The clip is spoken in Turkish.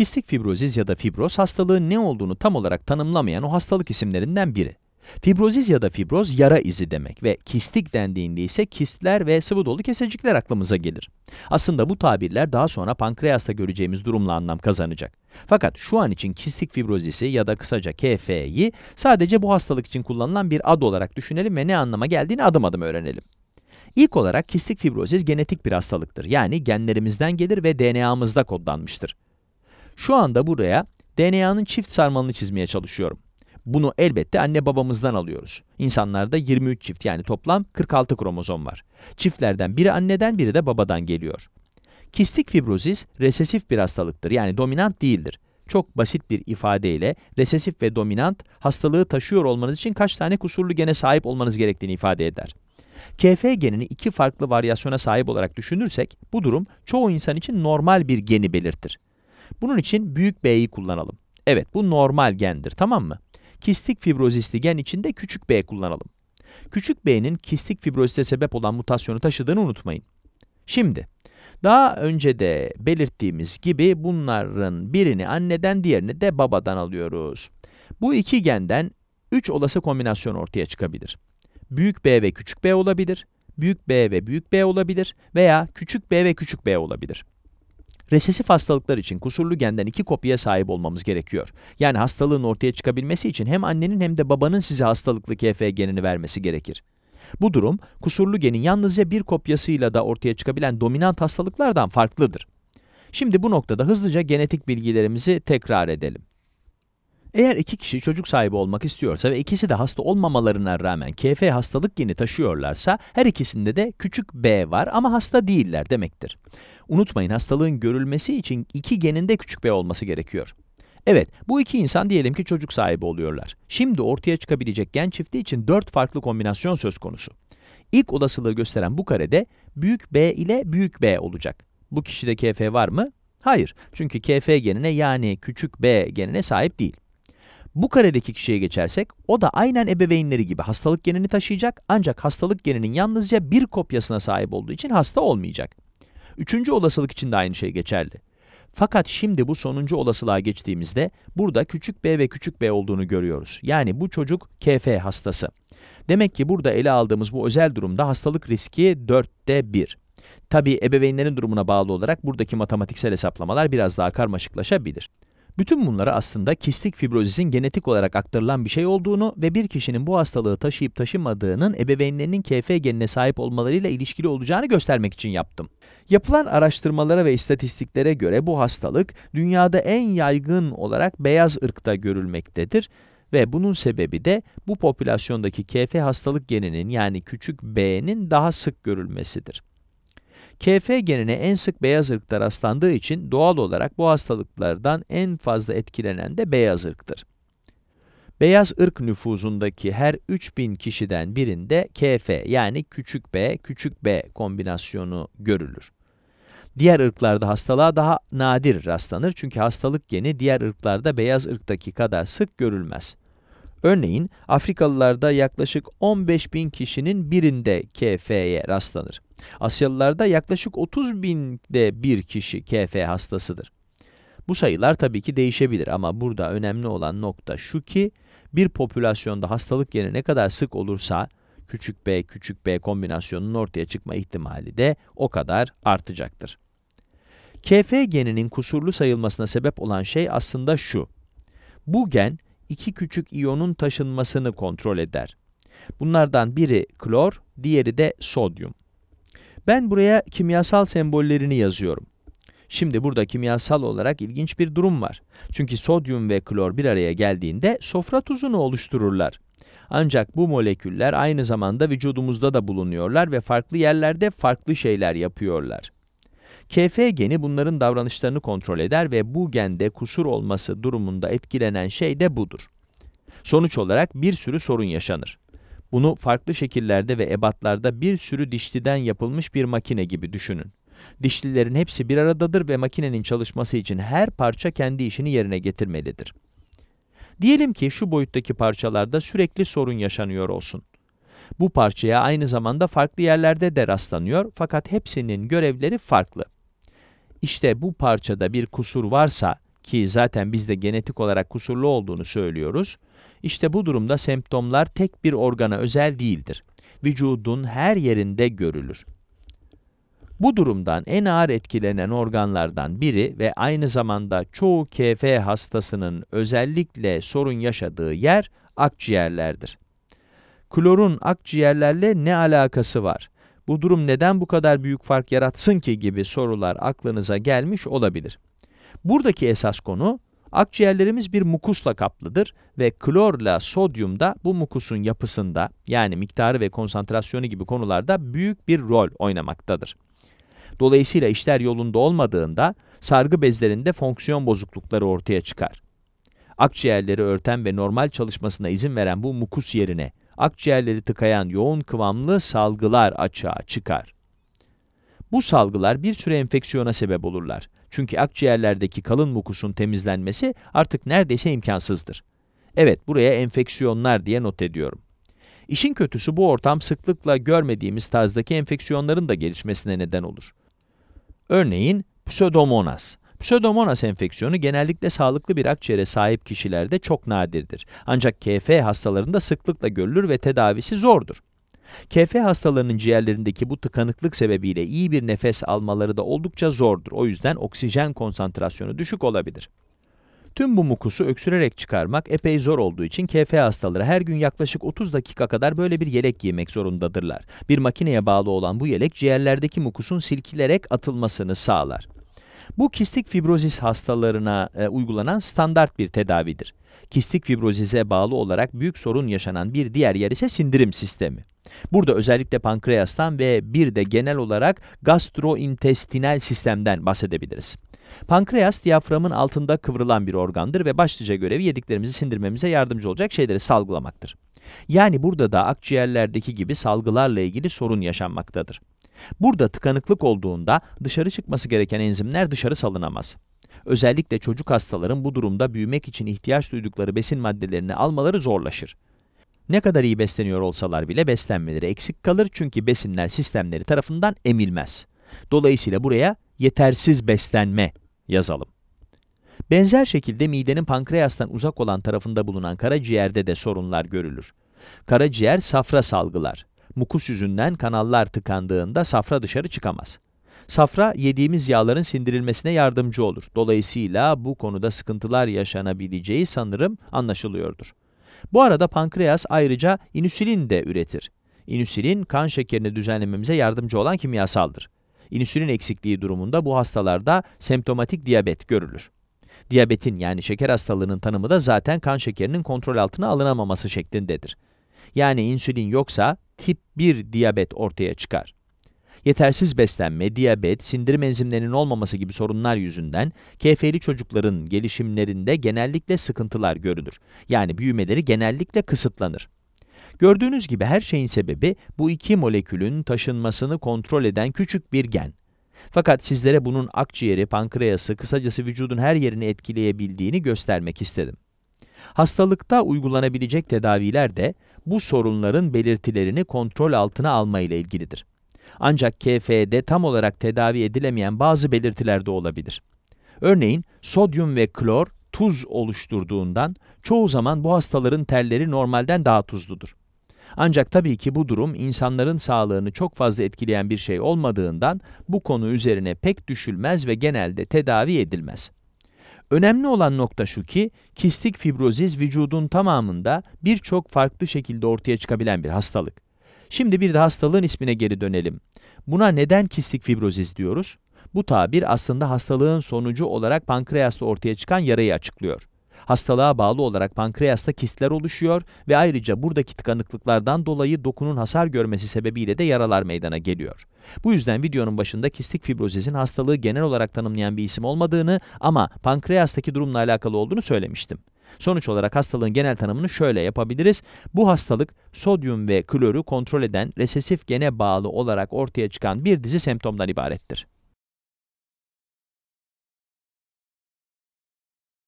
Kistik fibrozis ya da fibroz hastalığı ne olduğunu tam olarak tanımlamayan o hastalık isimlerinden biri. Fibrozis ya da fibroz yara izi demek ve kistik dendiğinde ise kistler ve sıvı dolu kesecikler aklımıza gelir. Aslında bu tabirler daha sonra pankreasta göreceğimiz durumla anlam kazanacak. Fakat şu an için kistik fibrozisi ya da kısaca KF'yi sadece bu hastalık için kullanılan bir ad olarak düşünelim ve ne anlama geldiğini adım adım öğrenelim. İlk olarak kistik fibrozis genetik bir hastalıktır. Yani genlerimizden gelir ve DNA'mızda kodlanmıştır. Şu anda buraya DNA'nın çift sarmalını çizmeye çalışıyorum. Bunu elbette anne babamızdan alıyoruz. İnsanlarda 23 çift yani toplam 46 kromozom var. Çiftlerden biri anneden biri de babadan geliyor. Kistik fibrozis resesif bir hastalıktır yani dominant değildir. Çok basit bir ifadeyle resesif ve dominant hastalığı taşıyor olmanız için kaç tane kusurlu gene sahip olmanız gerektiğini ifade eder. KF genini iki farklı varyasyona sahip olarak düşünürsek bu durum çoğu insan için normal bir geni belirtir. Bunun için büyük B'yi kullanalım. Evet bu normal gendir tamam mı? Kistik fibrozisli gen içinde küçük B kullanalım. Küçük B'nin kistik fibrozise sebep olan mutasyonu taşıdığını unutmayın. Şimdi daha önce de belirttiğimiz gibi bunların birini anneden diğerini de babadan alıyoruz. Bu iki genden 3 olası kombinasyon ortaya çıkabilir. Büyük B ve küçük B olabilir, büyük B ve büyük B olabilir veya küçük B ve küçük B olabilir. Resesif hastalıklar için kusurlu genden iki kopya sahip olmamız gerekiyor. Yani hastalığın ortaya çıkabilmesi için hem annenin hem de babanın size hastalıklı KF genini vermesi gerekir. Bu durum, kusurlu genin yalnızca bir kopyasıyla da ortaya çıkabilen dominant hastalıklardan farklıdır. Şimdi bu noktada hızlıca genetik bilgilerimizi tekrar edelim. Eğer iki kişi çocuk sahibi olmak istiyorsa ve ikisi de hasta olmamalarına rağmen KF hastalık geni taşıyorlarsa her ikisinde de küçük b var ama hasta değiller demektir. Unutmayın hastalığın görülmesi için iki geninde küçük b olması gerekiyor. Evet, bu iki insan diyelim ki çocuk sahibi oluyorlar. Şimdi ortaya çıkabilecek gen çifti için dört farklı kombinasyon söz konusu. İlk olasılığı gösteren bu karede büyük B ile büyük B olacak. Bu kişide KF var mı? Hayır, çünkü KF genine yani küçük b genine sahip değil. Bu karedeki kişiye geçersek o da aynen ebeveynleri gibi hastalık genini taşıyacak ancak hastalık geninin yalnızca bir kopyasına sahip olduğu için hasta olmayacak. Üçüncü olasılık için de aynı şey geçerli. Fakat şimdi bu sonuncu olasılığa geçtiğimizde burada küçük b ve küçük b olduğunu görüyoruz. Yani bu çocuk KF hastası. Demek ki burada ele aldığımız bu özel durumda hastalık riski 4'te 1. Tabi ebeveynlerin durumuna bağlı olarak buradaki matematiksel hesaplamalar biraz daha karmaşıklaşabilir. Bütün bunları aslında kistik fibrozisin genetik olarak aktarılan bir şey olduğunu ve bir kişinin bu hastalığı taşıyıp taşımadığının ebeveynlerinin KF genine sahip olmalarıyla ilişkili olacağını göstermek için yaptım. Yapılan araştırmalara ve istatistiklere göre bu hastalık dünyada en yaygın olarak beyaz ırkta görülmektedir ve bunun sebebi de bu popülasyondaki KF hastalık geninin yani küçük B'nin daha sık görülmesidir. KF genine en sık beyaz ırkta rastlandığı için doğal olarak bu hastalıklardan en fazla etkilenen de beyaz ırktır. Beyaz ırk nüfuzundaki her 3000 kişiden birinde KF yani küçük b küçük b kombinasyonu görülür. Diğer ırklarda hastalığa daha nadir rastlanır çünkü hastalık geni diğer ırklarda beyaz ırktaki kadar sık görülmez. Örneğin Afrikalılarda yaklaşık 15.000 kişinin birinde KF'ye rastlanır. Asyalılarda yaklaşık 30 binde bir kişi KF hastasıdır. Bu sayılar tabii ki değişebilir ama burada önemli olan nokta şu ki bir popülasyonda hastalık geni ne kadar sık olursa küçük b küçük b kombinasyonunun ortaya çıkma ihtimali de o kadar artacaktır. KF geninin kusurlu sayılmasına sebep olan şey aslında şu. Bu gen iki küçük iyonun taşınmasını kontrol eder. Bunlardan biri klor, diğeri de sodyum. Ben buraya kimyasal sembollerini yazıyorum. Şimdi burada kimyasal olarak ilginç bir durum var. Çünkü sodyum ve klor bir araya geldiğinde sofra tuzunu oluştururlar. Ancak bu moleküller aynı zamanda vücudumuzda da bulunuyorlar ve farklı yerlerde farklı şeyler yapıyorlar. KF geni bunların davranışlarını kontrol eder ve bu gende kusur olması durumunda etkilenen şey de budur. Sonuç olarak bir sürü sorun yaşanır. Bunu farklı şekillerde ve ebatlarda bir sürü dişliden yapılmış bir makine gibi düşünün. Dişlilerin hepsi bir aradadır ve makinenin çalışması için her parça kendi işini yerine getirmelidir. Diyelim ki şu boyuttaki parçalarda sürekli sorun yaşanıyor olsun. Bu parçaya aynı zamanda farklı yerlerde de rastlanıyor fakat hepsinin görevleri farklı. İşte bu parçada bir kusur varsa ki zaten biz de genetik olarak kusurlu olduğunu söylüyoruz, işte bu durumda semptomlar tek bir organa özel değildir. Vücudun her yerinde görülür. Bu durumdan en ağır etkilenen organlardan biri ve aynı zamanda çoğu KF hastasının özellikle sorun yaşadığı yer akciğerlerdir. Klorun akciğerlerle ne alakası var? Bu durum neden bu kadar büyük fark yaratsın ki gibi sorular aklınıza gelmiş olabilir. Buradaki esas konu Akciğerlerimiz bir mukusla kaplıdır ve klorla sodyum da bu mukusun yapısında yani miktarı ve konsantrasyonu gibi konularda büyük bir rol oynamaktadır. Dolayısıyla işler yolunda olmadığında sargı bezlerinde fonksiyon bozuklukları ortaya çıkar. Akciğerleri örten ve normal çalışmasına izin veren bu mukus yerine akciğerleri tıkayan yoğun kıvamlı salgılar açığa çıkar. Bu salgılar bir süre enfeksiyona sebep olurlar çünkü akciğerlerdeki kalın mukusun temizlenmesi artık neredeyse imkansızdır. Evet, buraya enfeksiyonlar diye not ediyorum. İşin kötüsü bu ortam sıklıkla görmediğimiz tarzdaki enfeksiyonların da gelişmesine neden olur. Örneğin pseudomonas. Pseudomonas enfeksiyonu genellikle sağlıklı bir akciğere sahip kişilerde çok nadirdir. Ancak KF hastalarında sıklıkla görülür ve tedavisi zordur. KF hastalarının ciğerlerindeki bu tıkanıklık sebebiyle iyi bir nefes almaları da oldukça zordur. O yüzden oksijen konsantrasyonu düşük olabilir. Tüm bu mukusu öksürerek çıkarmak epey zor olduğu için KF hastaları her gün yaklaşık 30 dakika kadar böyle bir yelek giymek zorundadırlar. Bir makineye bağlı olan bu yelek ciğerlerdeki mukusun silkilerek atılmasını sağlar. Bu kistik fibrozis hastalarına e, uygulanan standart bir tedavidir. Kistik fibrozize bağlı olarak büyük sorun yaşanan bir diğer yer ise sindirim sistemi. Burada özellikle pankreastan ve bir de genel olarak gastrointestinal sistemden bahsedebiliriz. Pankreas diyaframın altında kıvrılan bir organdır ve başlıca görevi yediklerimizi sindirmemize yardımcı olacak şeyleri salgılamaktır. Yani burada da akciğerlerdeki gibi salgılarla ilgili sorun yaşanmaktadır. Burada tıkanıklık olduğunda dışarı çıkması gereken enzimler dışarı salınamaz. Özellikle çocuk hastaların bu durumda büyümek için ihtiyaç duydukları besin maddelerini almaları zorlaşır. Ne kadar iyi besleniyor olsalar bile beslenmeleri eksik kalır çünkü besinler sistemleri tarafından emilmez. Dolayısıyla buraya yetersiz beslenme yazalım. Benzer şekilde midenin pankreastan uzak olan tarafında bulunan karaciğerde de sorunlar görülür. Karaciğer safra salgılar mukus yüzünden kanallar tıkandığında safra dışarı çıkamaz. Safra yediğimiz yağların sindirilmesine yardımcı olur. Dolayısıyla bu konuda sıkıntılar yaşanabileceği sanırım anlaşılıyordur. Bu arada pankreas ayrıca inüsilin de üretir. İnüsilin kan şekerini düzenlememize yardımcı olan kimyasaldır. İnüsilin eksikliği durumunda bu hastalarda semptomatik diyabet görülür. Diyabetin yani şeker hastalığının tanımı da zaten kan şekerinin kontrol altına alınamaması şeklindedir yani insülin yoksa tip 1 diyabet ortaya çıkar. Yetersiz beslenme, diyabet, sindirim enzimlerinin olmaması gibi sorunlar yüzünden kefeli çocukların gelişimlerinde genellikle sıkıntılar görülür. Yani büyümeleri genellikle kısıtlanır. Gördüğünüz gibi her şeyin sebebi bu iki molekülün taşınmasını kontrol eden küçük bir gen. Fakat sizlere bunun akciğeri, pankreası, kısacası vücudun her yerini etkileyebildiğini göstermek istedim. Hastalıkta uygulanabilecek tedaviler de bu sorunların belirtilerini kontrol altına alma ile ilgilidir. Ancak KF'de tam olarak tedavi edilemeyen bazı belirtiler de olabilir. Örneğin sodyum ve klor tuz oluşturduğundan çoğu zaman bu hastaların terleri normalden daha tuzludur. Ancak tabii ki bu durum insanların sağlığını çok fazla etkileyen bir şey olmadığından bu konu üzerine pek düşülmez ve genelde tedavi edilmez. Önemli olan nokta şu ki, kistik fibroziz vücudun tamamında birçok farklı şekilde ortaya çıkabilen bir hastalık. Şimdi bir de hastalığın ismine geri dönelim. Buna neden kistik fibroziz diyoruz? Bu tabir aslında hastalığın sonucu olarak pankreasta ortaya çıkan yarayı açıklıyor. Hastalığa bağlı olarak pankreasta kistler oluşuyor ve ayrıca buradaki tıkanıklıklardan dolayı dokunun hasar görmesi sebebiyle de yaralar meydana geliyor. Bu yüzden videonun başında kistik fibrozisin hastalığı genel olarak tanımlayan bir isim olmadığını ama pankreastaki durumla alakalı olduğunu söylemiştim. Sonuç olarak hastalığın genel tanımını şöyle yapabiliriz. Bu hastalık sodyum ve klorü kontrol eden resesif gene bağlı olarak ortaya çıkan bir dizi semptomdan ibarettir.